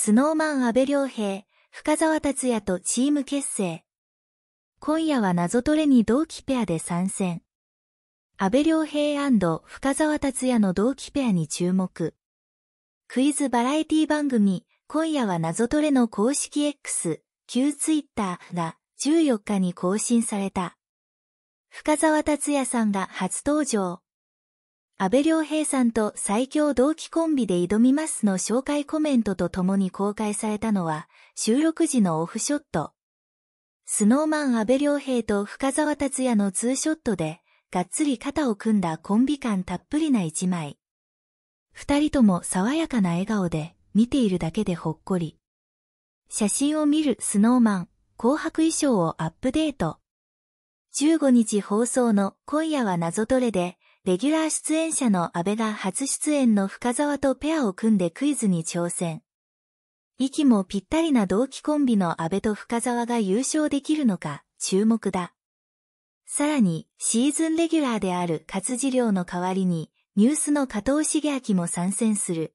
スノーマン安部良平、深沢達也とチーム結成。今夜は謎トレに同期ペアで参戦。安部良平深沢達也の同期ペアに注目。クイズバラエティ番組、今夜は謎トレの公式 X、旧ツイッターが14日に更新された。深沢達也さんが初登場。安倍良平さんと最強同期コンビで挑みますの紹介コメントと共に公開されたのは、収録時のオフショット。スノーマン安倍良平と深沢達也のツーショットで、がっつり肩を組んだコンビ感たっぷりな一枚。二人とも爽やかな笑顔で、見ているだけでほっこり。写真を見るスノーマン、紅白衣装をアップデート。15日放送の今夜は謎トレで、レギュラー出演者の安倍が初出演の深沢とペアを組んでクイズに挑戦。息もぴったりな同期コンビの安倍と深沢が優勝できるのか、注目だ。さらに、シーズンレギュラーである勝治良の代わりに、ニュースの加藤茂明も参戦する。